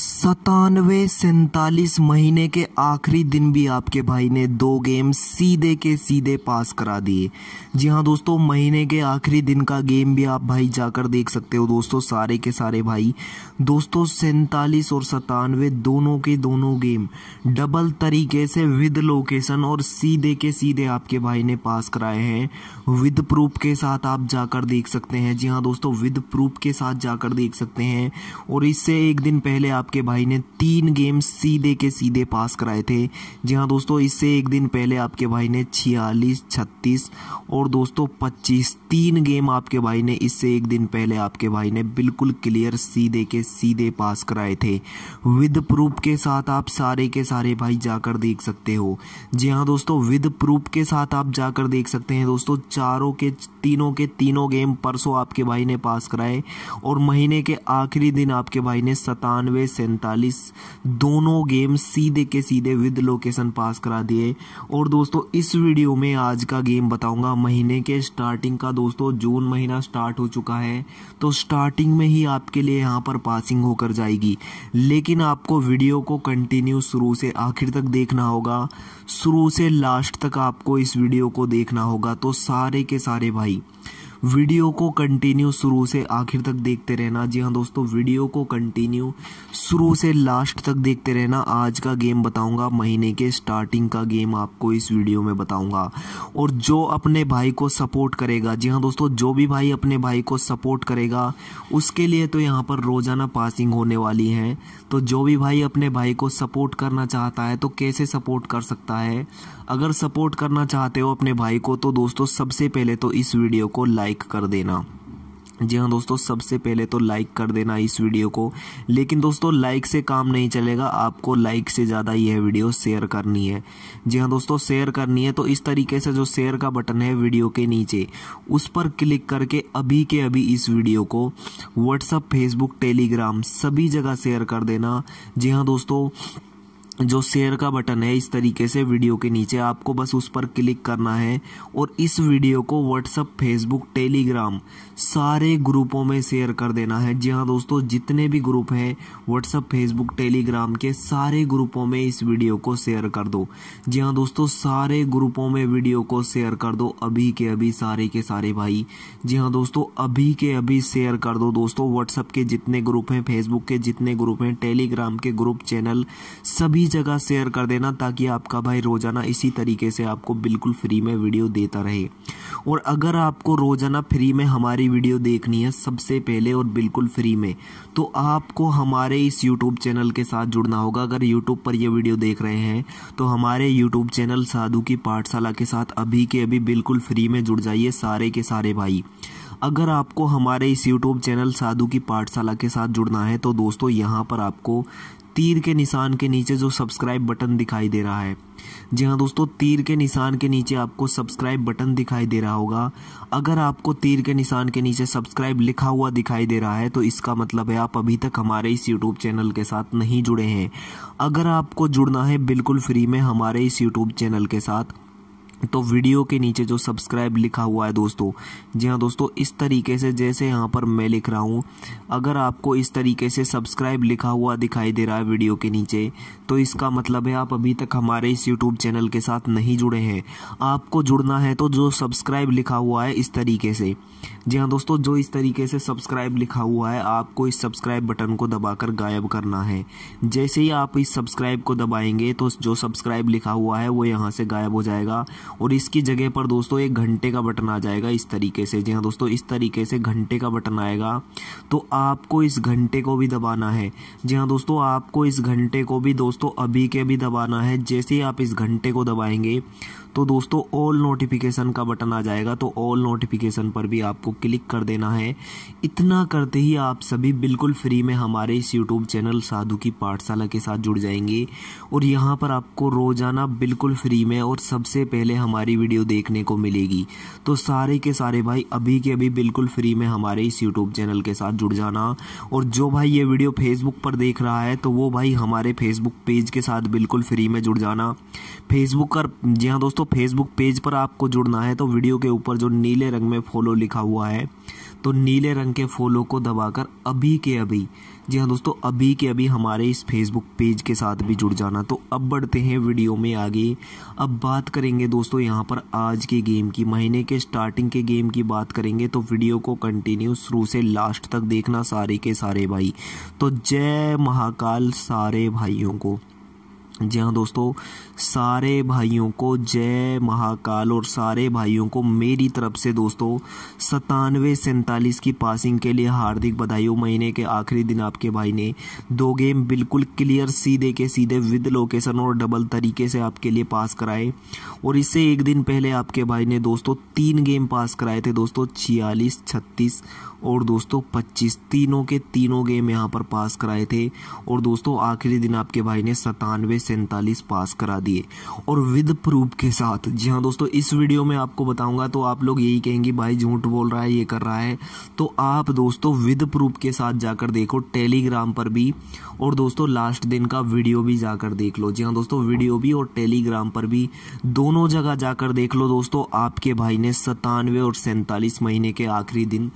सतानवे सैतालीस महीने के आखिरी दिन भी आपके भाई ने दो गेम सीधे के सीधे पास करा दिए जी हाँ दोस्तों महीने के आखिरी दिन का गेम भी आप भाई जाकर देख सकते हो दोस्तों सारे के सारे भाई दोस्तों सैतालीस और सतानवे दोनों के दोनों गेम डबल तरीके से विद लोकेशन और सीधे के सीधे आपके भाई ने पास कराए हैं विद प्रूफ के साथ आप जाकर देख सकते हैं जी हाँ दोस्तों विद प्रूफ के साथ जाकर देख सकते हैं और इससे एक दिन पहले आप आपके भाई ने तीन गेम सीधे के सीधे पास कराए थे जी हाँ दोस्तों इससे एक दिन पहले आपके भाई ने छियालीस छत्तीस और दोस्तों पच्चीस तीन गेम आपके भाई ने इससे एक दिन पहले आपके भाई ने बिल्कुल क्लियर सीधे के सीधे पास कराए थे विद प्रूफ के साथ आप सारे के सारे भाई जाकर देख सकते हो जी हाँ दोस्तों विद प्रूफ के साथ आप जाकर देख सकते हैं दोस्तों चारों के तीनों के तीनों गेम परसों आपके भाई ने पास कराए और महीने के आखिरी दिन आपके भाई ने सतानवे सैंतालीस दोनों गेम सीधे के सीधे विद लोकेशन पास करा दिए और दोस्तों इस वीडियो में आज का गेम बताऊंगा महीने के स्टार्टिंग का दोस्तों जून महीना स्टार्ट हो चुका है तो स्टार्टिंग में ही आपके लिए यहाँ पर पासिंग होकर जाएगी लेकिन आपको वीडियो को कंटिन्यू शुरू से आखिर तक देखना होगा शुरू से लास्ट तक आपको इस वीडियो को देखना होगा तो सारे के सारे भाई वीडियो को कंटिन्यू शुरू से आखिर तक देखते रहना जी हाँ दोस्तों वीडियो को कंटिन्यू शुरू से लास्ट तक देखते रहना आज का गेम बताऊंगा महीने के स्टार्टिंग का गेम आपको इस वीडियो में बताऊंगा और जो अपने भाई को सपोर्ट करेगा जी हाँ दोस्तों जो भी भाई अपने भाई को सपोर्ट करेगा उसके लिए तो यहाँ पर रोज़ाना पासिंग होने वाली है तो जो भी भाई अपने भाई को सपोर्ट करना चाहता है तो कैसे सपोर्ट कर सकता है अगर सपोर्ट करना चाहते हो अपने भाई को तो दोस्तों सबसे पहले तो इस वीडियो को लाइक कर देना जी हाँ दोस्तों सबसे पहले तो लाइक कर देना इस वीडियो को लेकिन दोस्तों लाइक से काम नहीं चलेगा आपको लाइक से ज़्यादा यह वीडियो शेयर करनी है जी हाँ दोस्तों शेयर करनी है तो इस तरीके से जो शेयर का बटन है वीडियो के नीचे उस पर क्लिक करके अभी के अभी इस वीडियो को व्हाट्सअप फेसबुक टेलीग्राम सभी जगह शेयर कर देना जी हाँ दोस्तों जो शेयर का बटन है इस तरीके से वीडियो के नीचे आपको बस उस पर क्लिक करना है और इस वीडियो को व्हाट्सअप फेसबुक टेलीग्राम सारे ग्रुपों में शेयर कर देना है जी हाँ दोस्तों जितने भी ग्रुप हैं व्हाट्सअप फेसबुक टेलीग्राम के सारे ग्रुपों में इस वीडियो को शेयर कर दो जी हाँ दोस्तों सारे ग्रुपों में वीडियो को शेयर कर दो अभी के अभी सारे के सारे भाई जी हाँ दोस्तों अभी के अभी शेयर कर दो दोस्तों व्हाट्सअप के जितने ग्रुप हैं फेसबुक के जितने ग्रुप हैं टेलीग्राम के ग्रुप चैनल सभी जगह शेयर कर देना ताकि आपका भाई रोज़ाना इसी तरीके से आपको बिल्कुल फ्री में वीडियो देता रहे और अगर आपको रोज़ाना फ्री में हमारी वीडियो देखनी है सबसे पहले और बिल्कुल फ्री में तो आपको हमारे इस यूट्यूब चैनल के साथ जुड़ना होगा अगर यूट्यूब पर यह वीडियो देख रहे हैं तो हमारे यूट्यूब चैनल साधु की पाठशाला के साथ अभी के अभी बिल्कुल फ्री में जुड़ जाइए सारे के सारे भाई अगर आपको हमारे इस यूट्यूब चैनल साधु की पाठशाला के साथ जुड़ना है तो दोस्तों यहाँ पर आपको तीर के निशान के नीचे जो सब्सक्राइब बटन दिखाई दे रहा है जी हाँ दोस्तों तीर के निशान के नीचे आपको सब्सक्राइब बटन दिखाई दे रहा होगा अगर आपको तीर के निशान के नीचे सब्सक्राइब लिखा हुआ दिखाई दे रहा है तो इसका मतलब है आप अभी तक हमारे इस यूट्यूब चैनल के साथ नहीं जुड़े हैं अगर आपको जुड़ना है बिल्कुल फ्री में हमारे इस यूट्यूब चैनल के साथ तो वीडियो के नीचे जो सब्सक्राइब लिखा हुआ है दोस्तों जी हाँ दोस्तों इस तरीके से जैसे यहाँ पर मैं लिख रहा हूँ अगर आपको इस तरीके से सब्सक्राइब लिखा हुआ दिखाई दे रहा है वीडियो के नीचे तो इसका मतलब है आप अभी तक हमारे इस यूट्यूब चैनल के साथ नहीं जुड़े हैं आपको जुड़ना है तो जो सब्सक्राइब लिखा हुआ है इस तरीके से जी हाँ दोस्तों जो इस तरीके से सब्सक्राइब लिखा हुआ है आपको इस सब्सक्राइब बटन को दबाकर गायब करना है जैसे ही आप इस सब्सक्राइब को दबाएंगे तो जो सब्सक्राइब लिखा हुआ है वो यहाँ से गायब हो जाएगा और इसकी जगह पर दोस्तों एक घंटे का बटन आ जाएगा इस तरीके से जी हाँ दोस्तों इस तरीके से घंटे का बटन आएगा तो आपको इस घंटे को भी दबाना है जी हाँ दोस्तों आपको इस घंटे को भी दोस्तों अभी के भी दबाना है जैसे ही आप इस घंटे को दबाएंगे तो दोस्तों ऑल नोटिफिकेशन का बटन आ जाएगा तो ऑल नोटिफिकेशन पर भी आपको क्लिक कर देना है इतना करते ही आप सभी बिल्कुल फ्री में हमारे इस यूट्यूब चैनल साधु की पाठशाला के साथ जुड़ जाएंगे और यहाँ पर आपको रोज़ाना बिल्कुल फ्री में और सबसे पहले हमारी वीडियो देखने को मिलेगी तो सारे के सारे भाई अभी के अभी बिल्कुल फ्री में हमारे इस यूट्यूब चैनल के साथ जुड़ जाना और जो भाई ये वीडियो फेसबुक पर देख रहा है तो वो भाई हमारे फेसबुक पेज के साथ बिल्कुल फ्री में जुड़ जाना फेसबुक कर जी हाँ दोस्तों दोस्तों फेसबुक पेज पर आपको जुड़ना है तो वीडियो के ऊपर जो नीले रंग में फॉलो लिखा हुआ है तो नीले रंग के फॉलो को दबाकर अभी के अभी जी हाँ दोस्तों अभी के अभी हमारे इस फेसबुक पेज के साथ भी जुड़ जाना तो अब बढ़ते हैं वीडियो में आगे अब बात करेंगे दोस्तों यहाँ पर आज के गेम की महीने के स्टार्टिंग के गेम की बात करेंगे तो वीडियो को कंटिन्यू शुरू से लास्ट तक देखना सारे के सारे भाई तो जय महाकाल सारे भाइयों को जी हाँ दोस्तों सारे भाइयों को जय महाकाल और सारे भाइयों को मेरी तरफ से दोस्तों सतानवे सैंतालीस की पासिंग के लिए हार्दिक बधाई हो महीने के आखिरी दिन आपके भाई ने दो गेम बिल्कुल क्लियर सीधे के सीधे विद लोकेशन और डबल तरीके से आपके लिए पास कराए और इससे एक दिन पहले आपके भाई ने दोस्तों तीन गेम पास कराए थे दोस्तों छियालीस छत्तीस और दोस्तों 25 तीनों के तीनों गेम यहाँ पर पास कराए थे और दोस्तों आखिरी दिन आपके भाई ने सतानवे सैंतालीस पास करा दिए और विद प्रूफ के साथ जी हाँ दोस्तों इस वीडियो में आपको बताऊंगा तो आप लोग यही कहेंगे भाई झूठ बोल रहा है ये कर रहा है तो आप दोस्तों विद प्रूफ के साथ जाकर देखो टेलीग्राम पर भी और दोस्तों लास्ट दिन का वीडियो भी जाकर देख लो जी हाँ दोस्तों वीडियो भी और टेलीग्राम पर भी दोनों जगह जाकर देख लो दोस्तों आपके भाई ने सतानवे और सैंतालीस महीने के आखिरी दिन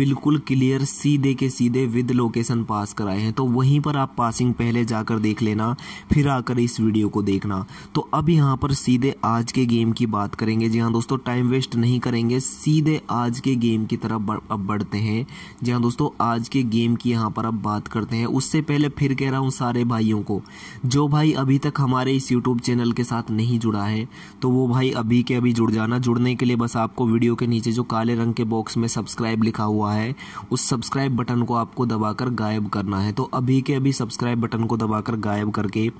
बिल्कुल क्लियर सीधे के सीधे विद लोकेशन पास कराए हैं तो वहीं पर आप पासिंग पहले जाकर देख लेना फिर आकर इस वीडियो को देखना तो अब यहाँ पर सीधे आज के गेम की बात करेंगे जी हाँ दोस्तों टाइम वेस्ट नहीं करेंगे सीधे आज के गेम की तरफ अब बढ़ते हैं जी हाँ दोस्तों आज के गेम की यहाँ पर अब बात करते हैं उससे पहले फिर कह रहा हूँ सारे भाइयों को जो भाई अभी तक हमारे इस यूट्यूब चैनल के साथ नहीं जुड़ा है तो वो भाई अभी के अभी जुड़ जाना जुड़ने के लिए बस आपको वीडियो के नीचे जो काले रंग के बॉक्स में सब्सक्राइब लिखा हुआ है उस सब्सक्राइब बटन को आपको दबाकर गायब करना है तो अभी के अभी सब्सक्राइब बटन को दबाकर गायब करके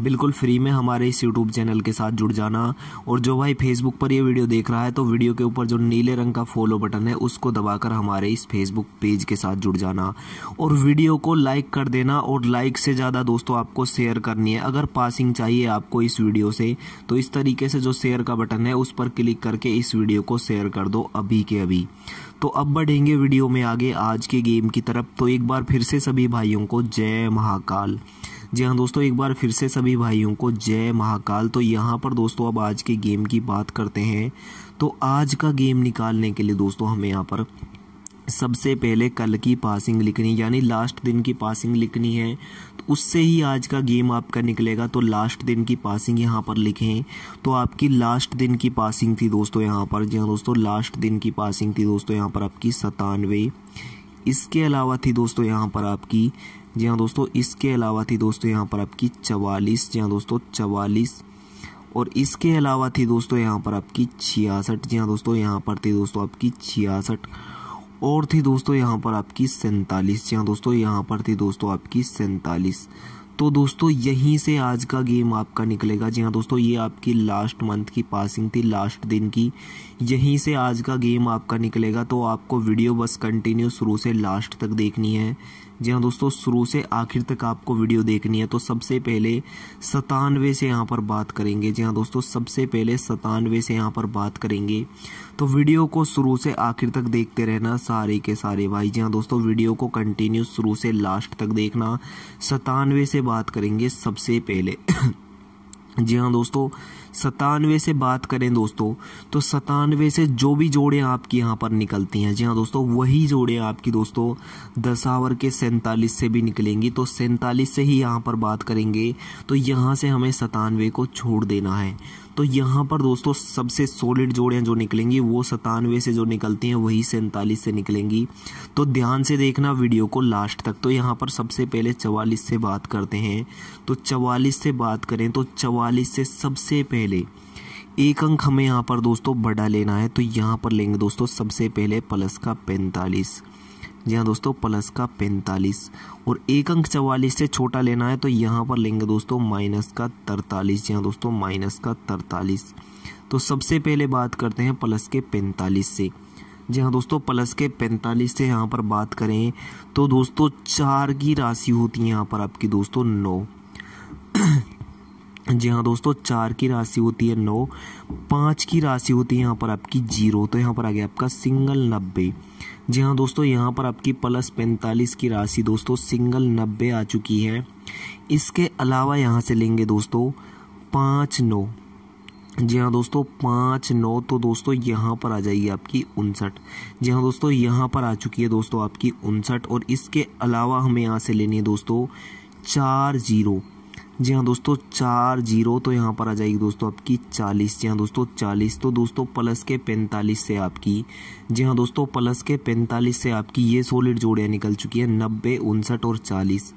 बिल्कुल फ्री में हमारे इस इस यूट्यूब चैनल के साथ जुड़ जाना और जो भाई फेसबुक पर ये वीडियो देख रहा है तो वीडियो के ऊपर जो नीले रंग का फॉलो बटन है उसको दबाकर हमारे इस फेसबुक पेज के साथ जुड़ जाना और वीडियो को लाइक कर देना और लाइक से ज़्यादा दोस्तों आपको शेयर करनी है अगर पासिंग चाहिए आपको इस वीडियो से तो इस तरीके से जो शेयर का बटन है उस पर क्लिक करके इस वीडियो को शेयर कर दो अभी के अभी तो अब बढ़ेंगे वीडियो में आगे आज के गेम की तरफ तो एक बार फिर से सभी भाइयों को जय महाकाल जी हाँ दोस्तों एक बार फिर से सभी भाइयों को जय महाकाल तो यहाँ पर दोस्तों अब आज के गेम की बात करते हैं तो आज का गेम निकालने के लिए दोस्तों हमें यहाँ पर सबसे पहले कल की पासिंग लिखनी यानी लास्ट दिन की पासिंग लिखनी है तो उससे ही आज का गेम आपका निकलेगा तो लास्ट दिन की पासिंग यहाँ पर लिखें तो आपकी लास्ट दिन की पासिंग थी दोस्तों यहाँ पर जी हाँ दोस्तों लास्ट दिन की पासिंग थी दोस्तों यहाँ पर आपकी सतानवे इसके अलावा थी दोस्तों यहाँ पर आपकी जी हाँ दोस्तों इसके अलावा थी दोस्तों यहाँ पर आपकी चवालीस जी हाँ दोस्तों चवालीस और इसके अलावा थी दोस्तों यहाँ पर आपकी छियासठ जी हाँ दोस्तों यहाँ पर थी दोस्तों आपकी छियासठ और थी दोस्तों यहाँ पर आपकी सैंतालीस जी हाँ दोस्तों यहाँ पर थी दोस्तों आपकी सैंतालीस तो दोस्तों यहीं से आज का गेम आपका निकलेगा जी हाँ दोस्तों ये आपकी लास्ट मंथ की पासिंग थी लास्ट दिन की यहीं से आज का गेम आपका निकलेगा तो आपको वीडियो बस कंटिन्यू शुरू से लास्ट तक देखनी है जी हाँ दोस्तों शुरू से आखिर तक आपको वीडियो देखनी है तो सबसे पहले सतानवे से यहाँ पर बात करेंगे जी हाँ दोस्तों सबसे पहले सतानवे से यहाँ पर बात करेंगे तो वीडियो को शुरू से आखिर तक देखते रहना सारे के सारे भाई जी हाँ दोस्तों वीडियो को कंटिन्यू शुरू से लास्ट तक देखना सतानवे से बात करेंगे सबसे पहले जी हाँ दोस्तों सतानवे से बात करें दोस्तों तो सतानवे से जो भी जोड़ें आपकी यहाँ पर निकलती हैं जी हाँ दोस्तों वही जोड़ें आपकी दोस्तों दसावर के सैंतालीस से भी निकलेंगी तो सैंतालीस से ही यहाँ पर बात करेंगे तो यहाँ से हमें सतानवे को छोड़ देना है तो यहाँ पर दोस्तों सबसे सॉलिड जोड़ियाँ जो निकलेंगी वो सतानवे से जो निकलती हैं वही सैंतालीस से निकलेंगी तो ध्यान से देखना वीडियो को लास्ट तक तो यहाँ पर सबसे पहले चवालीस से बात करते हैं तो चवालीस से बात करें तो चवालीस से सबसे पहले एक अंक हमें यहाँ पर दोस्तों बड़ा लेना है तो यहाँ पर लेंगे दोस्तों सबसे पहले प्लस का पैंतालीस जी हाँ दोस्तों प्लस का पैंतालीस और एक अंक चवालीस से छोटा लेना है तो यहाँ पर लेंगे दोस्तों माइनस का तरतालीस जी हाँ दोस्तों माइनस का तरतालीस तो सबसे पहले बात करते हैं प्लस के पैंतालीस से जी हाँ दोस्तों प्लस के पैंतालीस से यहाँ पर बात करें तो दोस्तों चार की राशि होती है यहाँ पर आपकी दोस्तों नौ जी हाँ दोस्तों चार की राशि होती है नौ पाँच की राशि होती है यहाँ पर आपकी जीरो तो यहाँ पर आ गया आपका सिंगल नब्बे जी हाँ दोस्तों यहाँ पर आपकी प्लस पैंतालीस की राशि दोस्तों सिंगल नब्बे आ चुकी है इसके अलावा यहाँ से लेंगे दोस्तों पाँच नौ जी हाँ दोस्तों पाँच नौ तो दोस्तों यहाँ पर आ जाएगी आपकी उनसठ जी हाँ दोस्तों यहाँ पर आ चुकी है दोस्तों आपकी उनसठ और इसके अलावा हमें यहाँ से लेनी है दोस्तों चार जीरो जी हाँ दोस्तों चार जीरो तो यहाँ पर आ जाएगी दोस्तों आपकी चालीस जी हाँ दोस्तों चालीस तो दोस्तों प्लस के पैंतालीस से आपकी जी हाँ दोस्तों प्लस के पैंतालीस से आपकी ये सोलिड जोड़ियाँ निकल चुकी है नब्बे उनसठ और चालीस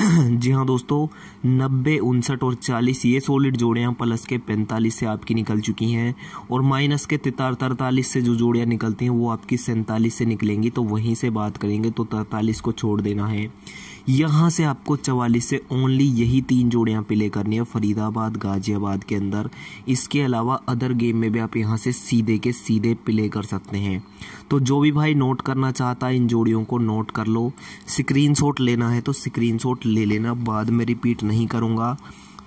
जी हाँ दोस्तों नब्बे उनसठ और चालीस ये सोलिड जोड़ियाँ प्लस के पैंतालीस से आपकी निकल चुकी हैं और माइनस के तितार तरतालीस से जो जोड़ियाँ निकलती हैं वो आपकी सैंतालीस से निकलेंगी तो वहीं से बात करेंगे तो तरतालीस को छोड़ देना है यहाँ से आपको चवालीस से ओनली यही तीन जोड़ियाँ प्ले करनी है फरीदाबाद गाज़ियाबाद के अंदर इसके अलावा अदर गेम में भी आप यहाँ से सीधे के सीधे प्ले कर सकते हैं तो जो भी भाई नोट करना चाहता है इन जोड़ियों को नोट कर लो स्क्रीन लेना है तो स्क्रीन ले लेना बाद में रिपीट नहीं करूँगा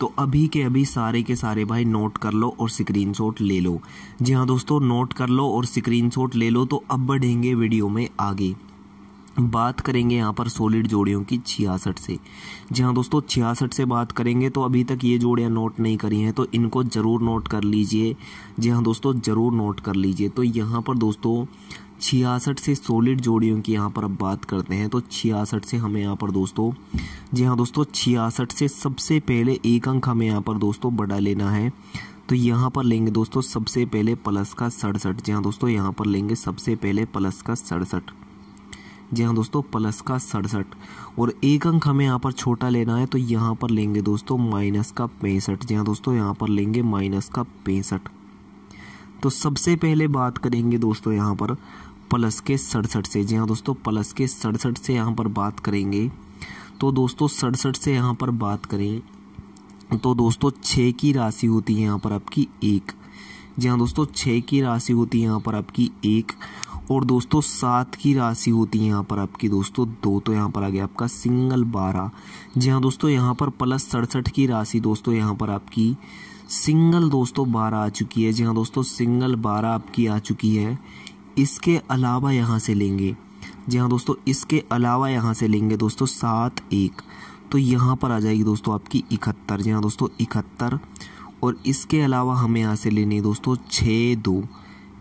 तो अभी के अभी सारे के सारे भाई नोट कर लो और स्क्रीनशॉट ले लो जी हाँ दोस्तों नोट कर लो और स्क्रीनशॉट ले लो तो अब बढ़ेंगे वीडियो में आगे बात करेंगे यहाँ पर सॉलिड जोड़ियों की छियासठ से जी हाँ दोस्तों छियासठ से बात करेंगे तो अभी तक ये जोड़ियाँ नोट नहीं करी हैं तो इनको ज़रूर नोट कर लीजिए जी हाँ दोस्तों ज़रूर नोट कर लीजिए तो यहाँ पर दोस्तों छियासठ से सॉलिड जोड़ियों की यहाँ पर अब बात करते हैं तो छियासठ से हमें यहाँ पर दोस्तों जी हाँ दोस्तों छियासठ से सबसे पहले एक अंक हमें यहाँ पर दोस्तों बड़ा लेना है तो यहाँ पर लेंगे दोस्तों सबसे पहले प्लस का सड़सठ जी हाँ दोस्तों यहाँ पर लेंगे सबसे पहले प्लस का सड़सठ जी हाँ दोस्तों प्लस का सड़सठ और एक अंक हमें यहाँ पर छोटा लेना है तो यहाँ पर लेंगे दोस्तों माइनस का पैंसठ जी हाँ दोस्तों यहाँ पर लेंगे माइनस का पैंसठ तो सबसे पहले बात करेंगे दोस्तों यहाँ पर प्लस के सड़सठ से जी हाँ दोस्तों प्लस के सड़सठ से यहाँ पर बात करेंगे तो दोस्तों सड़सठ से यहाँ पर बात करें तो दोस्तों छः की राशि होती है यहाँ पर आपकी एक जी हाँ दोस्तों छः की राशि होती है यहाँ पर आपकी एक और दोस्तों सात की राशि होती है यहाँ पर आपकी दोस्तों दो तो यहाँ पर आ गया आपका सिंगल बारह जी हाँ दोस्तों यहाँ पर प्लस सड़सठ की राशि दोस्तों यहाँ पर आपकी सिंगल दोस्तों बारह आ चुकी है जी हाँ दोस्तों सिंगल बारह आपकी आ चुकी है इसके अलावा यहाँ से लेंगे जी हाँ दोस्तों इसके अलावा यहाँ से लेंगे दोस्तों सात एक तो यहाँ पर आ जाएगी दोस्तों आपकी इकहत्तर जी हाँ दोस्तों इकहत्तर और इसके अलावा हमें यहाँ से लेनी है दोस्तों छः दो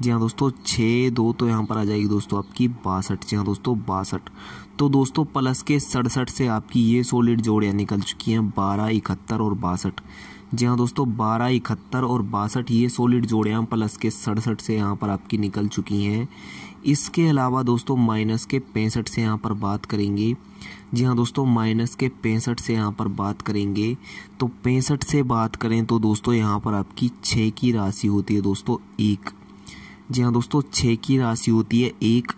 जी हाँ दोस्तों छः दो तो यहाँ पर आ जाएगी दोस्तों आपकी बासठ जी हाँ दोस्तों बासठ तो दोस्तों प्लस के सड़सठ से आपकी ये सोलिड जोड़ियाँ निकल चुकी हैं बारह इकहत्तर और बासठ जी हाँ दोस्तों बारह इकहत्तर और बासठ ये सोलिड जोड़ियाँ प्लस के सड़सठ से यहाँ पर आपकी निकल चुकी हैं इसके अलावा दोस्तों माइनस के पैंसठ से यहाँ पर बात करेंगे जी हाँ दोस्तों माइनस के पैंसठ से यहाँ पर बात करेंगे तो पैंसठ से बात करें तो दोस्तों यहाँ पर आपकी छः की राशि होती है दोस्तों एक जी हाँ दोस्तों छः की राशि होती है एक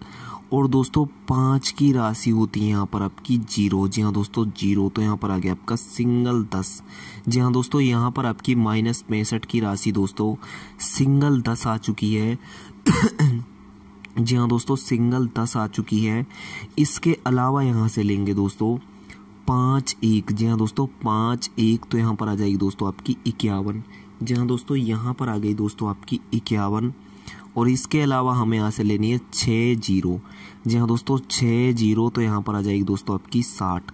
और दोस्तों पाँच की राशि होती है यहाँ पर आपकी जीरो जी हाँ दोस्तों जीरो तो यहाँ पर आ गया आपका सिंगल दस जी हाँ दोस्तों यहाँ पर आपकी माइनस पैंसठ की राशि दोस्तों सिंगल दस आ चुकी है जी हाँ दोस्तों सिंगल दस आ चुकी है इसके अलावा यहाँ से लेंगे दोस्तों पाँच एक जी हाँ दोस्तों पाँच एक तो यहाँ पर आ जाएगी दोस्तों आपकी इक्यावन जी हाँ दोस्तों यहाँ पर आ गई दोस्तों आपकी इक्यावन और इसके अलावा हमें यहाँ से लेनी है छः जीरो जी हाँ दोस्तों छः जीरो तो यहाँ पर आ जाएगी दोस्तों आपकी साठ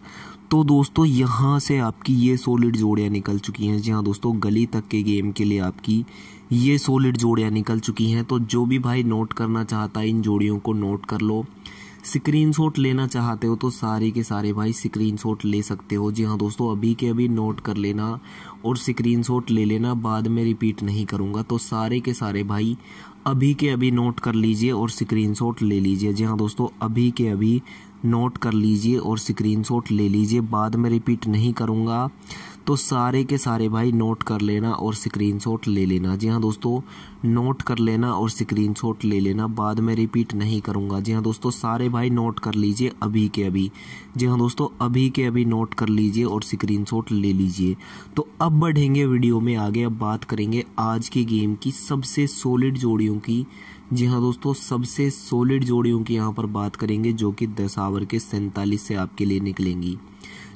तो दोस्तों यहाँ से आपकी ये सोलिड जोड़ियाँ निकल चुकी हैं जी हाँ दोस्तों गली तक के गेम के लिए आपकी ये सोलिड जोड़ियाँ निकल चुकी हैं तो जो भी भाई नोट करना चाहता है इन जोड़ियों को नोट कर लो शॉट लेना चाहते हो तो सारे के सारे भाई शॉट ले सकते हो जी हाँ दोस्तों अभी के अभी नोट कर लेना और शॉट ले लेना बाद में रिपीट नहीं करूँगा तो सारे के सारे भाई अभी के अभी नोट कर लीजिए और स्क्रीनशॉट ले लीजिए जी हाँ दोस्तों अभी के अभी नोट कर लीजिए और स्क्रीनशॉट ले लीजिए बाद में रिपीट नहीं करूँगा तो सारे के सारे भाई नोट कर लेना और स्क्रीन ले लेना जी हाँ दोस्तों नोट कर लेना और स्क्रीन ले लेना बाद में रिपीट नहीं करूँगा जी हाँ दोस्तों सारे भाई नोट कर लीजिए अभी के अभी जी हाँ दोस्तों अभी के अभी नोट कर लीजिए और स्क्रीन ले लीजिए तो अब बढ़ेंगे वीडियो में आगे अब बात करेंगे आज की गेम की सबसे सॉलिड जोड़ियों की जी हाँ दोस्तों सबसे सॉलिड जोड़ियों की यहाँ पर बात करेंगे जो कि दस आवर के सैंतालीस से आपके लिए निकलेंगी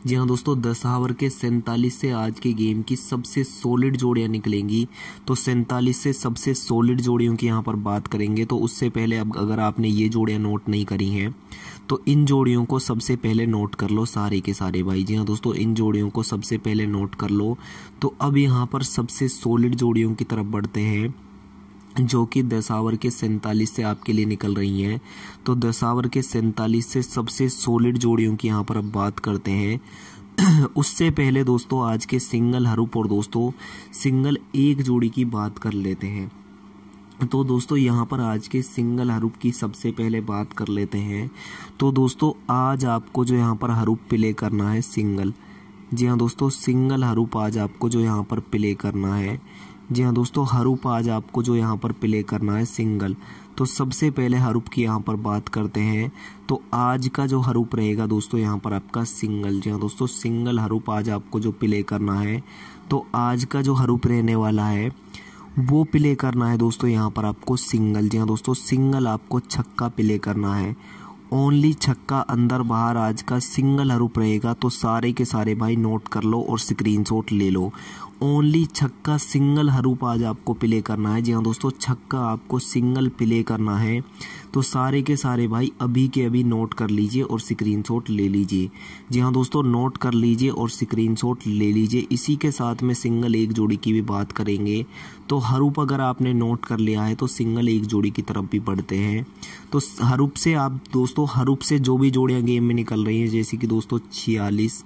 जी हाँ दोस्तों दस के सैंतालीस से आज के गेम की सबसे सॉलिड जोड़ियाँ निकलेंगी तो सैंतालीस से सबसे सॉलिड जोड़ियों की यहाँ पर बात करेंगे तो उससे पहले अब अगर आपने ये जोड़ियाँ नोट नहीं करी हैं तो इन जोड़ियों को सबसे पहले नोट कर लो सारे के सारे भाई जी हाँ दोस्तों इन जोड़ियों को सबसे पहले नोट कर लो तो अब यहाँ पर सबसे सॉलिड जोड़ियों की तरफ बढ़ते हैं जो कि दशावर के सैंतालीस से आपके लिए निकल रही हैं तो दशावर के सैंतालीस से सबसे सॉलिड जोड़ियों की यहाँ पर अब बात करते हैं उससे पहले दोस्तों आज के सिंगल हरूप और दोस्तों सिंगल एक जोड़ी की बात कर लेते हैं तो दोस्तों यहाँ पर आज के सिंगल हरूप की सबसे पहले बात कर लेते हैं तो दोस्तों आज आपको जो यहाँ पर हरूप प्ले करना है सिंगल जी हाँ दोस्तों सिंगल हरूप आज आपको जो यहाँ पर प्ले करना है जी हाँ दोस्तों हरूप आज आपको जो यहाँ पर प्ले करना है सिंगल तो सबसे पहले हरूप की यहाँ पर बात करते हैं तो आज का जो हरूप रहेगा दोस्तों यहाँ पर आपका सिंगल जी हाँ दोस्तों सिंगल हरूप आज आपको जो प्ले करना है तो आज का जो हरूप रहने वाला है वो प्ले करना है दोस्तों यहाँ पर आपको सिंगल जी हाँ दोस्तों सिंगल आपको छक्का प्ले करना है ओनली छक्का अंदर बाहर आज का सिंगल हरूप रहेगा तो सारे के सारे भाई नोट कर लो और स्क्रीनशॉट ले लो ओनली छक्का सिंगल हरूप आज आपको प्ले करना है जी हाँ दोस्तों छक्का आपको सिंगल प्ले करना है तो सारे के सारे भाई अभी के अभी नोट कर लीजिए और स्क्रीनशॉट ले लीजिए जी हाँ दोस्तों नोट कर लीजिए और स्क्रीनशॉट ले लीजिए इसी के साथ में सिंगल एक जोड़ी की भी बात करेंगे तो हरूप अगर आपने नोट कर लिया है तो सिंगल एक जोड़ी की तरफ भी बढ़ते हैं तो हरूप से आप दोस्तों हरूप से जो भी जोड़ियाँ गेम में निकल रही हैं जैसे कि दोस्तों छियालीस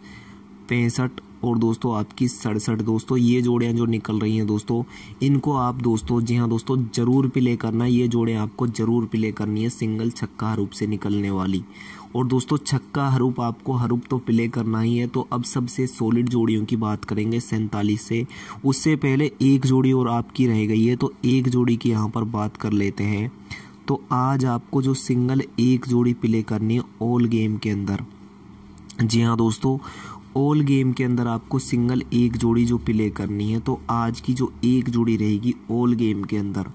पैंसठ और दोस्तों आपकी सड़सठ दोस्तों ये जोड़ियाँ जो निकल रही हैं दोस्तों इनको आप दोस्तों जी हाँ दोस्तों ज़रूर प्ले करना ये जोड़ें आपको ज़रूर प्ले करनी है सिंगल छक्का हरूप से निकलने वाली और दोस्तों छक्का हरूप आपको हरूप तो प्ले करना ही है तो अब सबसे सॉलिड जोड़ियों की बात करेंगे सैंतालीस से उससे पहले एक जोड़ी और आपकी रह गई है तो एक जोड़ी की यहाँ पर बात कर लेते हैं तो आज आपको जो सिंगल एक जोड़ी प्ले करनी है ऑल गेम के अंदर जी हाँ दोस्तों ऑल गेम के अंदर आपको सिंगल एक जोड़ी जो प्ले करनी है तो आज की जो एक जोड़ी रहेगी ऑल गेम के अंदर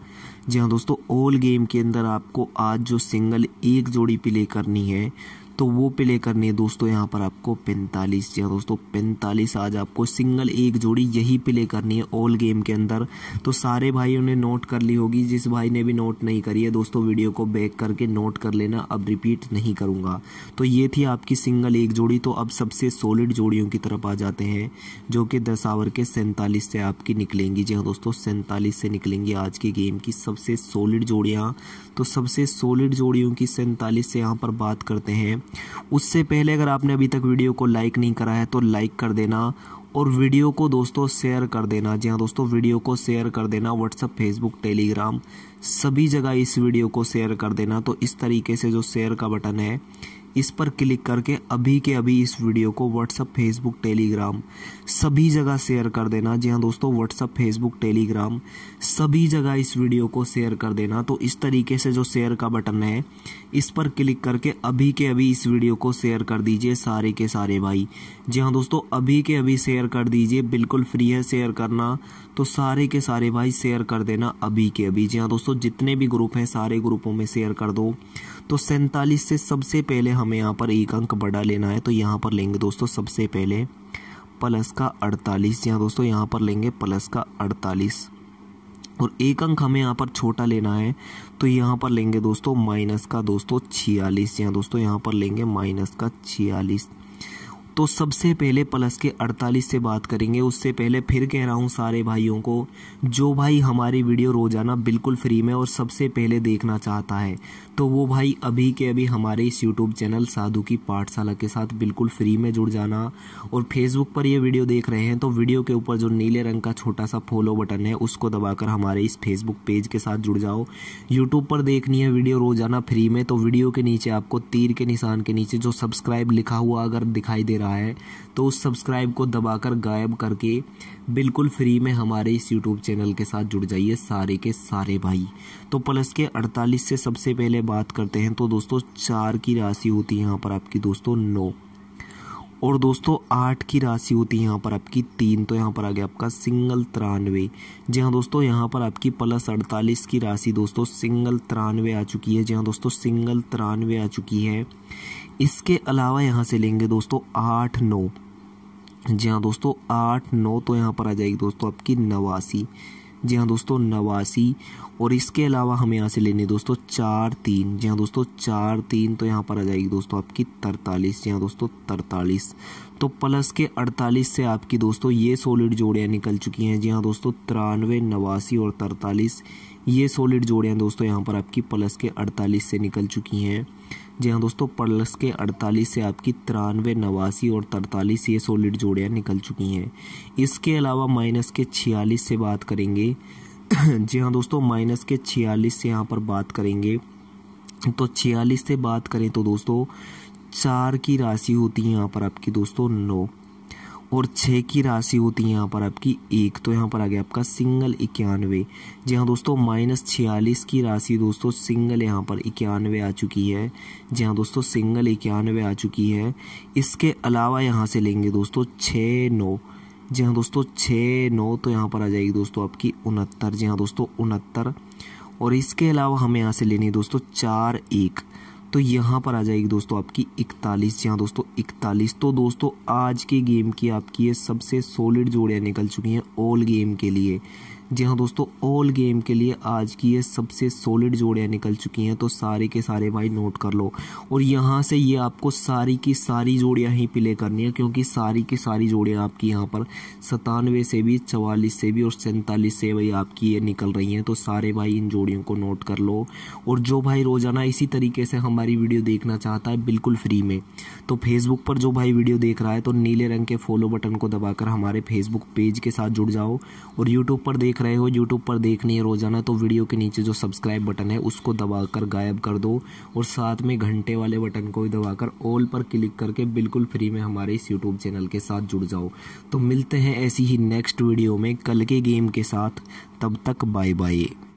जी हाँ दोस्तों ऑल गेम के अंदर आपको आज जो सिंगल एक जोड़ी प्ले करनी है तो वो प्ले करनी है दोस्तों यहाँ पर आपको पैंतालीस जी हाँ दोस्तों पैंतालीस आज आपको सिंगल एक जोड़ी यही प्ले करनी है ऑल गेम के अंदर तो सारे भाइयों ने नोट कर ली होगी जिस भाई ने भी नोट नहीं करी है दोस्तों वीडियो को बैक करके नोट कर लेना अब रिपीट नहीं करूँगा तो ये थी आपकी सिंगल एक जोड़ी तो अब सबसे सॉलिड जोड़ियों की तरफ आ जाते हैं जो कि दस आवर के सैंतालीस से आपकी निकलेंगी जी हाँ दोस्तों सैंतालीस से निकलेंगी आज के गेम की सबसे सॉलिड जोड़ियाँ तो सबसे सॉलिड जोड़ियों की सैंतालीस से यहाँ पर बात करते हैं उससे पहले अगर आपने अभी तक वीडियो को लाइक नहीं करा है तो लाइक कर देना और वीडियो को दोस्तों शेयर कर देना जी हाँ दोस्तों वीडियो को शेयर कर देना व्हाट्सअप फेसबुक टेलीग्राम सभी जगह इस वीडियो को शेयर कर देना तो इस तरीके से जो शेयर का बटन है इस पर क्लिक करके अभी के अभी इस वीडियो को व्हाट्सअप फेसबुक टेलीग्राम सभी जगह शेयर कर देना जी हाँ दोस्तों व्हाट्सअप फेसबुक टेलीग्राम सभी जगह इस वीडियो को शेयर कर देना तो इस तरीके से जो शेयर का बटन है इस पर क्लिक करके अभी के अभी इस वीडियो को शेयर कर दीजिए सारे के सारे भाई जी हाँ दोस्तों अभी के अभी शेयर कर दीजिए बिल्कुल फ्री है शेयर करना तो सारे के सारे भाई शेयर कर देना अभी के अभी जी हाँ दोस्तों जितने भी ग्रुप हैं सारे ग्रुपों में शेयर कर दो तो सैंतालीस से सबसे पहले हमें यहाँ पर एक अंक बड़ा लेना है तो यहाँ पर लेंगे दोस्तों सबसे पहले प्लस का अड़तालीस यहाँ दोस्तों यहाँ पर लेंगे प्लस का अड़तालीस और एक अंक हमें यहाँ पर छोटा लेना है तो यहाँ पर लेंगे दोस्तों माइनस का दोस्तों छियालीस यहाँ दोस्तों यहाँ पर लेंगे माइनस का छियालीस तो सबसे पहले प्लस के 48 से बात करेंगे उससे पहले फिर कह रहा हूँ सारे भाइयों को जो भाई हमारी वीडियो रोज़ाना बिल्कुल फ्री में और सबसे पहले देखना चाहता है तो वो भाई अभी के अभी हमारे इस यूट्यूब चैनल साधु की पाठशाला के साथ बिल्कुल फ्री में जुड़ जाना और फेसबुक पर ये वीडियो देख रहे हैं तो वीडियो के ऊपर जो नीले रंग का छोटा सा फॉलो बटन है उसको दबाकर हमारे इस फेसबुक पेज के साथ जुड़ जाओ यूट्यूब पर देखनी है वीडियो रोज़ाना फ्री में तो वीडियो के नीचे आपको तीर के निशान के नीचे जो सब्सक्राइब लिखा हुआ अगर दिखाई दे रहा रहा है तो उस सब्सक्राइब को दबाकर गायब करके बिल्कुल फ्री में हमारे इस यूट्यूब चैनल के साथ जुड़ जाइए सारे के सारे भाई तो प्लस के 48 से सबसे पहले बात करते हैं तो दोस्तों चार की राशि होती है यहाँ पर आपकी दोस्तों नौ और दोस्तों आठ की राशि होती है यहाँ पर आपकी तीन तो यहाँ पर आ गया आपका सिंगल तिरानवे जी हाँ दोस्तों यहाँ पर आपकी प्लस अड़तालीस की राशि दोस्तों सिंगल तिरानवे आ चुकी है जी हाँ दोस्तों सिंगल तिरानवे आ चुकी है इसके अलावा यहाँ से लेंगे दोस्तों आठ नौ जी हाँ दोस्तों आठ नौ तो यहाँ पर आ जाएगी दोस्तों आपकी नवासी जी हाँ दोस्तों नवासी और इसके अलावा हमें यहाँ से लेनी दोस्तों चार तीन जी हाँ दोस्तों चार तीन तो यहाँ पर आ जाएगी दोस्तों आपकी तरतालीस जी हाँ दोस्तों तरतालीस तो प्लस के अड़तालीस से आपकी दोस्तों ये सॉलिड जोड़ियाँ निकल चुकी हैं जी हाँ दोस्तों तिरानवे नवासी और तरतालीस ये सॉलिड जोड़ियाँ दोस्तों यहाँ पर आपकी प्लस के अड़तालीस से निकल चुकी हैं जी हाँ दोस्तों पर्लस के 48 से आपकी तिरानवे नवासी और तरतालीस ये सॉलिड जोड़ियाँ निकल चुकी हैं इसके अलावा माइनस के छियालीस से बात करेंगे जी हाँ दोस्तों माइनस के छियालीस से यहाँ पर बात करेंगे तो छियालीस से बात करें तो दोस्तों चार की राशि होती है यहाँ पर आपकी दोस्तों नौ और छः की राशि होती है यहाँ पर आपकी एक तो यहाँ पर आ गया आपका सिंगल इक्यानवे जी हाँ दोस्तों माइनस छियालीस की राशि दोस्तों सिंगल यहाँ पर इक्यानवे आ चुकी है जी हाँ दोस्तों सिंगल इक्यानवे आ चुकी है इसके अलावा यहाँ से लेंगे दोस्तों छः नौ जी हाँ दोस्तों छः नौ तो यहाँ पर आ जाएगी दोस्तों आपकी उनहत्तर जी हाँ दोस्तों उनहत्तर और इसके अलावा हमें यहाँ से लेनी है दोस्तों चार एक तो यहाँ पर आ जाएगी दोस्तों आपकी इकतालीस हाँ दोस्तों इकतालीस तो दोस्तों आज के गेम की आपकी ये सबसे सॉलिड जोड़ियाँ निकल चुकी हैं ऑल गेम के लिए जी हाँ दोस्तों ऑल गेम के लिए आज की ये सबसे सॉलिड जोड़ियाँ निकल चुकी हैं तो सारे के सारे भाई नोट कर लो और यहाँ से ये आपको सारी की सारी जोड़ियाँ ही प्ले करनी है क्योंकि सारी की सारी जोड़ियाँ आपकी यहाँ पर सतानवे से भी चवालीस से भी और सैंतालीस से भाई आपकी ये निकल रही हैं तो सारे भाई इन जोड़ियों को नोट कर लो और जो भाई रोज़ाना इसी तरीके से हमारी वीडियो देखना चाहता है बिल्कुल फ्री में तो फेसबुक पर जो भाई वीडियो देख रहा है तो नीले रंग के फॉलो बटन को दबाकर हमारे फेसबुक पेज के साथ जुड़ जाओ और यूट्यूब पर देख रहे हो यूट्यूब पर देखनी है रोज़ाना तो वीडियो के नीचे जो सब्सक्राइब बटन है उसको दबाकर गायब कर दो और साथ में घंटे वाले बटन को भी दबाकर ऑल पर क्लिक करके बिल्कुल फ्री में हमारे इस यूट्यूब चैनल के साथ जुड़ जाओ तो मिलते हैं ऐसी ही नेक्स्ट वीडियो में कल के गेम के साथ तब तक बाय बाय